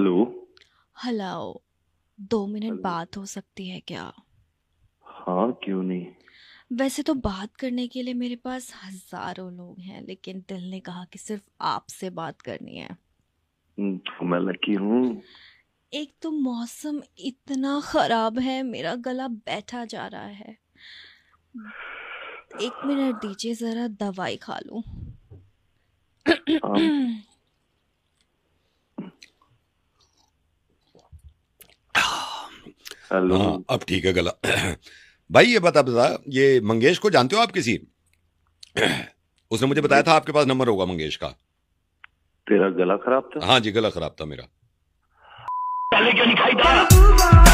Hello hello दो minute बात हो सकती है क्या हाँ क्यों नहीं वैसे तो बात करने के लिए मेरे पास हजारों लोग हैं लेकिन दिल ने कहा कि सिर्फ आपसे बात करनी है हम्म, मैं लकी हूँ एक तो मौसम इतना खराब है मेरा गला बैठा जा रहा है एक मिनट दीजिए जरा दवाई खा लूं हाँ। हेलो हाँ अब ठीक है गला भाई ये बता बता ये मंगेश को जानते हो आप किसी उसने मुझे बताया था आपके पास नंबर होगा मंगेश का तेरा गला खराब था हाँ जी गला खराब था मेरा पहले था